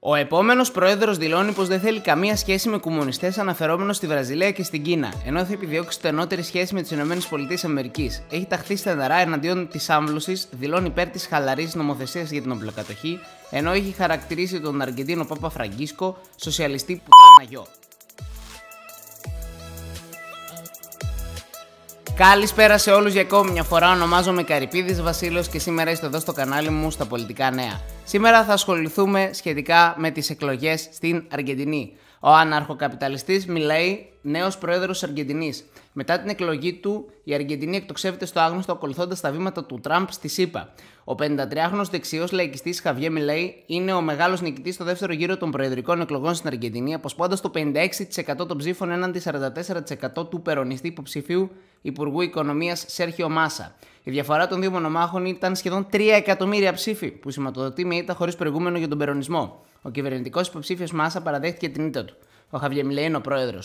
Ο επόμενος πρόεδρος δηλώνει πως δεν θέλει καμία σχέση με κομμουνιστές αναφερόμενος στη Βραζιλία και στην Κίνα, ενώ θα επιδιώξει στενότερη σχέση με τις ΗΠΑ. Έχει ταχθεί στεναρά εναντίον της άμβλωσης, δηλώνει υπέρ της χαλαρής νομοθεσίας για την οπλοκατοχή, ενώ έχει χαρακτηρίσει τον Αργεντίνο Πάπα Φραγκίσκο σοσιαλιστή που γιο. Καλησπέρα σε όλους για ακόμη μια φορά. Ονομάζομαι Καρυπίδης Βασίλειο και σήμερα είστε εδώ στο κανάλι μου στα πολιτικά νέα. Σήμερα θα ασχοληθούμε σχετικά με τις εκλογές στην Αργεντινή. Ο αναρχοκαπιταλιστής Μιλέη, νέος πρόεδρος της Αργεντινής. Μετά την εκλογή του, η Αργεντινή εκτοξεύεται στο άγνωστο ακολουθώντας τα βήματα του Τραμπ στη ΣΥΠΑ. Ο 53χρονο δεξιός λαϊκιστής Χαβιέ Μιλέη είναι ο μεγάλος νικητής στο δεύτερο γύρο των προεδρικών εκλογών στην Αργεντινή, αποσπώντας το 56% των ψήφων έναντι 44% του περονιστή υποψηφίου Υπουργού Οικονομίας Σέρχιο Μάσα. Η διαφορά των δύο μονομάχων ήταν σχεδόν 3 εκατομμύρια ψήφοι, που σηματοδοτεί μια ήττα χωρίς προηγούμενο για τον περονισμό. Ο κυβερνητικός υποψήφιος Μάσα παραδέχτηκε την ήττα του. Ο Χαβιέ Μιλέη είναι ο πρόεδρος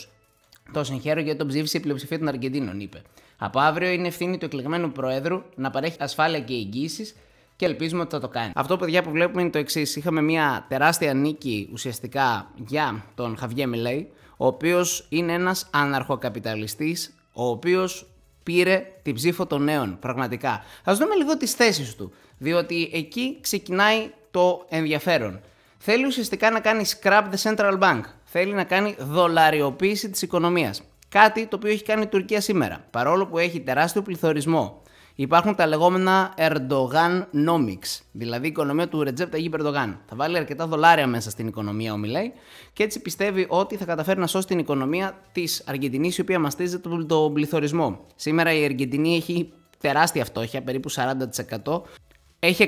το συγχαίρω γιατί τον ψήφισε η πλειοψηφία των Αργεντίνων, είπε. Από αύριο είναι ευθύνη του εκλεγμένου Προέδρου να παρέχει ασφάλεια και εγγύησεις και ελπίζουμε ότι θα το κάνει. Αυτό, παιδιά, που βλέπουμε είναι το εξής. Είχαμε μια τεράστια νίκη ουσιαστικά για τον Χαβιέ Μιλέη, ο οποίος είναι ένας αναρχοκαπιταλιστής, ο οποίος πήρε την ψήφο των νέων, πραγματικά. Ας δούμε λίγο τις θέσεις του, διότι εκεί ξεκινάει το ενδιαφέρον. Θέλει ουσιαστικά να κάνει scrap the central bank θέλει να κάνει δολαριοποίηση της οικονομίας, Κάτι το οποίο έχει κάνει η Τουρκία σήμερα. Παρόλο που έχει τεράστιο πληθωρισμό, υπάρχουν τα λεγόμενα Erdogan Nomics, δηλαδή η οικονομία του Recep Tayyip Erdogan. Θα βάλει αρκετά δολάρια μέσα στην οικονομία, ο και έτσι πιστεύει ότι θα καταφέρει να σώσει την οικονομία της Αργεντινής, η οποία μαστίζεται τον πληθωρισμό. Σήμερα η Αργεντινή έχει τεράστια φτώχεια, περίπου 40%. Έχει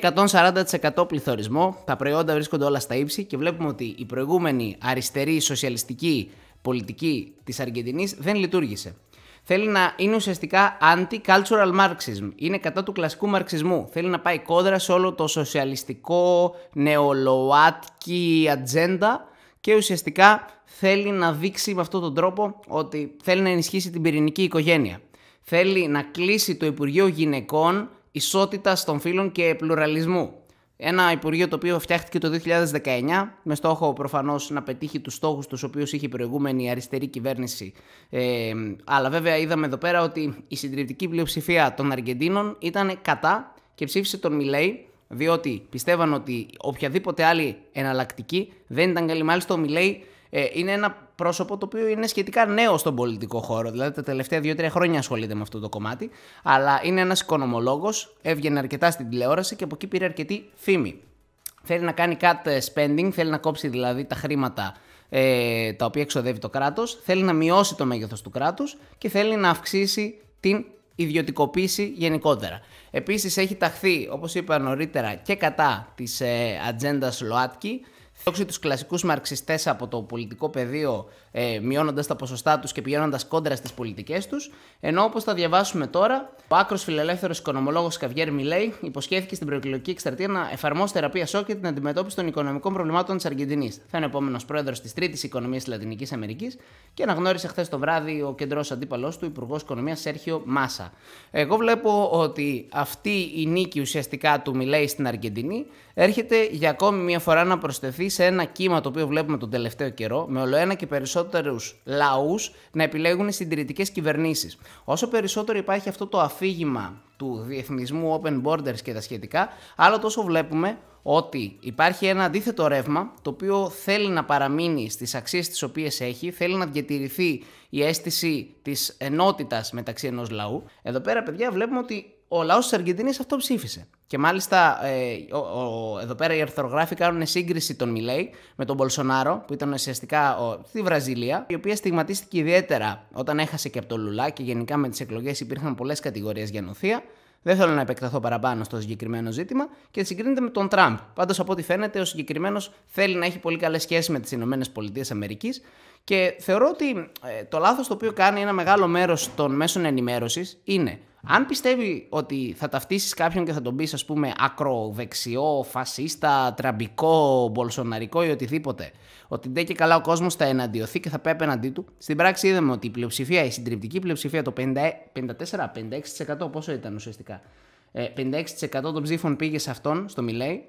140% πληθωρισμό, τα προϊόντα βρίσκονται όλα στα ύψη και βλέπουμε ότι η προηγούμενη αριστερή σοσιαλιστική πολιτική της Αργεντινής δεν λειτουργήσε. Θέλει να είναι ουσιαστικά anti-cultural marxism, είναι κατά του κλασικού μαρξισμού. Θέλει να πάει κόντρα σε όλο το σοσιαλιστικό, νεολοάτκι ατζέντα και ουσιαστικά θέλει να δείξει με αυτόν τον τρόπο ότι θέλει να ενισχύσει την πυρηνική οικογένεια. Θέλει να κλείσει το Υπουργείο Γυναικών ισότητας των φύλων και πλουραλισμού. Ένα Υπουργείο το οποίο φτιάχτηκε το 2019 με στόχο προφανώς να πετύχει τους στόχους τους οποίους είχε η προηγούμενη αριστερή κυβέρνηση. Ε, αλλά βέβαια είδαμε εδώ πέρα ότι η συντριπτική πλειοψηφία των Αργεντίνων ήταν κατά και ψήφισε τον Μιλέη διότι πιστεύαν ότι οποιαδήποτε άλλη εναλλακτική δεν ήταν καλή. Μάλιστα ο Μιλέη ε, είναι ένα πρόσωπο το οποίο είναι σχετικά νέο στον πολιτικό χώρο. Δηλαδή τα τελευταια δυο δύο-τρία χρόνια ασχολείται με αυτό το κομμάτι. Αλλά είναι ένας οικονομολόγος, έβγαινε αρκετά στην τηλεόραση και από εκεί πήρε αρκετή φήμη. Θέλει να κάνει cut ε, spending, θέλει να κόψει δηλαδή τα χρήματα ε, τα οποία εξοδεύει το κράτος, θέλει να μειώσει το μέγεθος του κράτους και θέλει να αυξήσει την ιδιωτικοποίηση γενικότερα. Επίσης έχει ταχθεί, όπως είπα νωρίτερα, και κατά της ε, ατζέντας ΛΟΑΤΚΙ διώξει τους κλασικούς μαρξιστές από το πολιτικό πεδίο, ε, μειώνοντας τα ποσοστά τους και πηγαίνοντας κόντρα στις πολιτικές τους. Ενώ όπως θα διαβάσουμε τώρα, ο άκρος φιλελεύθερος οικονομολόγος Καβιέρ Μιλέη υποσχέθηκε στην προεκλογική εκστρατεία να εφαρμόσει θεραπεία σοκ για την αντιμετώπιση των οικονομικών προβλημάτων της Αργεντινής. Θα είναι επόμενος πρόεδρος της τρίτης οικονομίας της Λατινικής Αμερικής και αναγνώρισε χθες το βράδυ ο κεντρός αντίπαλός του Υπουργός Οικονομίας Σέρχιο Μάσα. Εγώ βλέπω ότι αυτή η νίκη ουσιαστικά του Μιλέη στην Αργεντινή έρχεται για ακόμη μία φορά να προσθεθεί σε ένα κύμα το οποίο βλέπουμε τον τελευταίο καιρό, με ολοένα και περισσότερους λαούς να επιλέγουν συντηρητικές κυβερνήσεις. Όσο περισσότερο υπάρχει αυτό το αφήγημα του διεθνισμού open borders και τα σχετικά, άλλο τόσο βλέπουμε ότι υπάρχει ένα αντίθετο ρεύμα το οποίο θέλει να παραμείνει στις αξίες τις οποίες έχει, θέλει να διατηρηθεί η αίσθηση της ενότητας μεταξύ ενός λαού. Εδώ πέρα παιδιά βλέπουμε ότι ο λαός της Αργεντινής αυτό ψήφισε. Και μάλιστα ε, ο, ο, εδώ πέρα οι αρθρογράφοι κάνουν σύγκριση τον Μιλέη με τον Μπολσονάρο, που ήταν ουσιαστικά στη Βραζιλία, η οποία στιγματίστηκε ιδιαίτερα όταν έχασε και από το Λουλά και γενικά με τις εκλογές υπήρχαν πολλές κατηγορίες για νοθεία. Δεν θέλω να επεκταθώ παραπάνω στο συγκεκριμένο ζήτημα και συγκρίνεται με τον Τραμπ. Πάντως, από ό,τι φαίνεται, ο συγκεκριμένος θέλει να έχει πολύ καλές σχέσεις με τις ΗΠΑ και θεωρώ ότι ε, το λάθος το οποίο κάνει ένα μεγάλο μέρος των μέσων ενημέρωσης είναι αν πιστεύει ότι θα ταυτίσεις κάποιον και θα τον πεις, ας πούμε, ακροδεξιό, φασίστα, τραμπικό, μπολσοναρικό ή οτιδήποτε, ότι ντε και καλά ο κόσμος θα εναντιωθεί και θα πάει απέναντί του, στην πράξη είδαμε ότι η πλειοψηφία, η συντριπτική πλειοψηφία, το 54-56% πόσο ήταν ουσιαστικά, 56% ε, των ψήφων πήγε σε αυτόν, στο Μιλέη,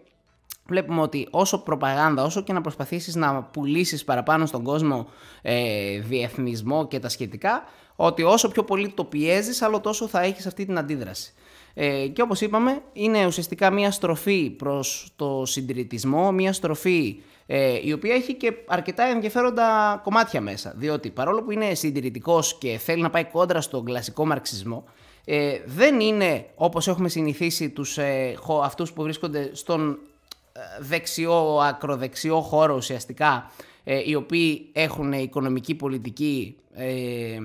βλέπουμε ότι όσο προπαγάνδα, όσο και να προσπαθήσεις να πουλήσεις παραπάνω στον κόσμο ε, διεθνισμό και τα σχετικά, ότι όσο πιο πολύ το πιέζεις, άλλο τόσο θα έχεις αυτή την αντίδραση. Ε, και όπως είπαμε, είναι ουσιαστικά μια στροφή προς το συντηρητισμό, μια στροφή ε, η οποία έχει και αρκετά ενδιαφέροντα κομμάτια μέσα. Διότι παρόλο που είναι συντηρητικός και θέλει να πάει κόντρα στον κλασικό μαρξισμό, ε, δεν είναι όπως έχουμε συνηθίσει τους, ε, αυτούς που βρίσκονται στον δεξιό, ακροδεξιό χώρο ουσιαστικά, ε, οι οποίοι έχουν οικονομική πολιτική ε,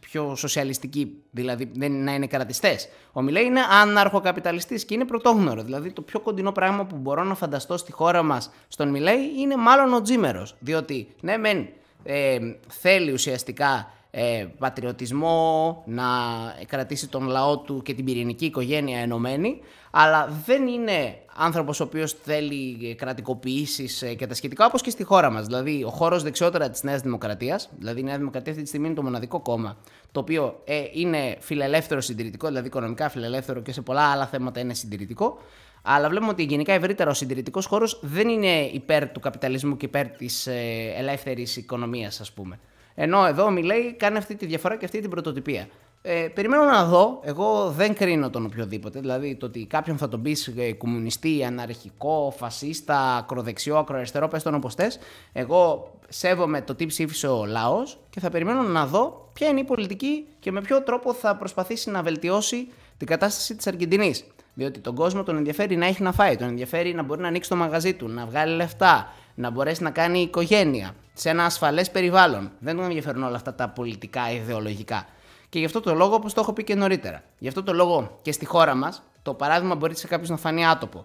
πιο σοσιαλιστική, δηλαδή δεν να είναι κρατιστές. Ο Μιλέ είναι αναρχοκαπιταλιστής και είναι πρωτόγνωρο. Δηλαδή το πιο κοντινό πράγμα που μπορώ να φανταστώ στη χώρα μας στον Μιλέ είναι μάλλον ο Τζίμερος. Διότι ναι μεν ε, θέλει ουσιαστικά ε, πατριωτισμό, να κρατήσει τον λαό του και την πυρηνική οικογένεια ενωμένη, αλλά δεν είναι άνθρωπος ο οποίος θέλει κρατικοποιήσεις ε, και τα σχετικά, όπως και στη χώρα μας. Δηλαδή, ο χώρος δεξιότερα της Νέας Δημοκρατίας, δηλαδή η Νέα Δημοκρατία αυτή τη στιγμή είναι το μοναδικό κόμμα, το οποίο ε, είναι φιλελεύθερο συντηρητικό, δηλαδή οικονομικά φιλελεύθερο και σε πολλά άλλα θέματα είναι συντηρητικό, αλλά βλέπουμε ότι γενικά ευρύτερα ο συντηρητικός χώρος δεν είναι υπέρ του καπιταλισμού και υπέρ της ε, ελεύθερης οικονομίας, ας πούμε. Ενώ εδώ μιλάει, κάνει αυτή τη διαφορά και αυτή την πρωτοτυπία. Ε, περιμένω να δω. Εγώ δεν κρίνω τον οποιοδήποτε. Δηλαδή το ότι κάποιον θα τον πεις ε, κομμουνιστή, αναρχικό, φασίστα, ακροδεξιό, ακροαριστερό, πες τον όπως θες. Εγώ σέβομαι το τι ψήφισε ο λαός και θα περιμένω να δω ποια είναι η πολιτική και με ποιο τρόπο θα προσπαθήσει να βελτιώσει την κατάσταση της Αργεντινής. Διότι τον κόσμο τον ενδιαφέρει να έχει να φάει, τον ενδιαφέρει να μπορεί να ανοίξει το μαγαζί του, να βγάλει λεφτά, να μπορέσει να κάνει οικογένεια σε ένα ασφαλές περιβάλλον. Δεν τον ενδιαφέρουν όλα αυτά τα πολιτικά ιδεολογικά. Και γι' αυτό το λόγο, όπως το έχω πει και νωρίτερα, γι' αυτό το λόγο και στη χώρα μας, το παράδειγμα μπορεί σε κάποιο να φανεί άτοπο.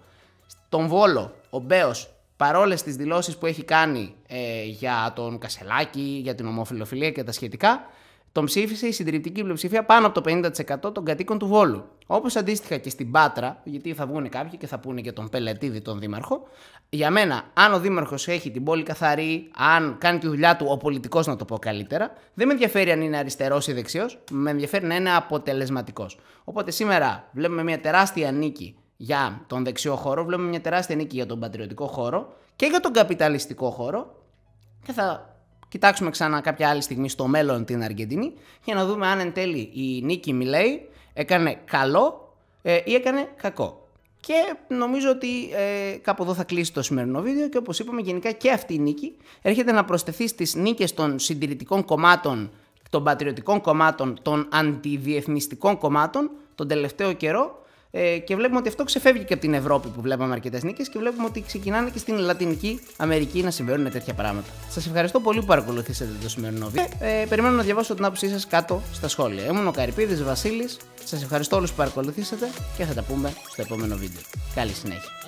Στον Βόλο, ο Μπέος, παρόλες τις δηλώσεις που έχει κάνει ε, για τον Κασελάκη, για την ομοφιλοφιλία και τα σχετικά, τον ψήφισε η συντριπτική πλειοψηφία πάνω από το 50% των κατοίκων του Βόλου. Όπως αντίστοιχα και στην Πάτρα, γιατί θα βγουν κάποιοι και θα πούνε και τον Πελετίδη, τον Δήμαρχο, για μένα, αν ο Δήμαρχος έχει την πόλη καθαρή, αν κάνει τη δουλειά του ο πολιτικός, να το πω καλύτερα, δεν με ενδιαφέρει αν είναι αριστερός ή δεξιός, με ενδιαφέρει να είναι αποτελεσματικός. Οπότε σήμερα βλέπουμε μια τεράστια νίκη για τον δεξιό χώρο, βλέπουμε μια τεράστια νίκη για τον πατριωτικό χώρο και για τον καπιταλιστικό χώρο. Και θα κοιτάξουμε ξανά κάποια άλλη στιγμή στο μέλλον την Αργεντινή για να δούμε αν εν τέλει η νίκη Μιλέη έκανε καλό ε, ή έκανε κακό. Και νομίζω ότι ε, κάπου εδώ θα κλείσει το σημερινό βίντεο και όπως είπαμε γενικά και αυτή η νίκη έρχεται να προσθεθεί στις νίκες των συντηρητικών κομμάτων, των πατριωτικών κομμάτων, των αντιδιεθνιστικών κομμάτων τον τελευταίο καιρό ε, και βλέπουμε ότι αυτό ξεφεύγει και από την Ευρώπη που βλέπαμε αρκετές νίκες και βλέπουμε ότι ξεκινάνε και στην Λατινική Αμερική να συμβαίνουν τέτοια πράγματα. Σας ευχαριστώ πολύ που παρακολουθήσατε το σημερινό βίντεο. Ε, περιμένω να διαβάσω την άποψή σας κάτω στα σχόλια. Ήμουν ο Καρυπίδης Βασίλης. Σας ευχαριστώ όλους που παρακολουθήσατε και θα τα πούμε στο επόμενο βίντεο. Καλή συνέχεια.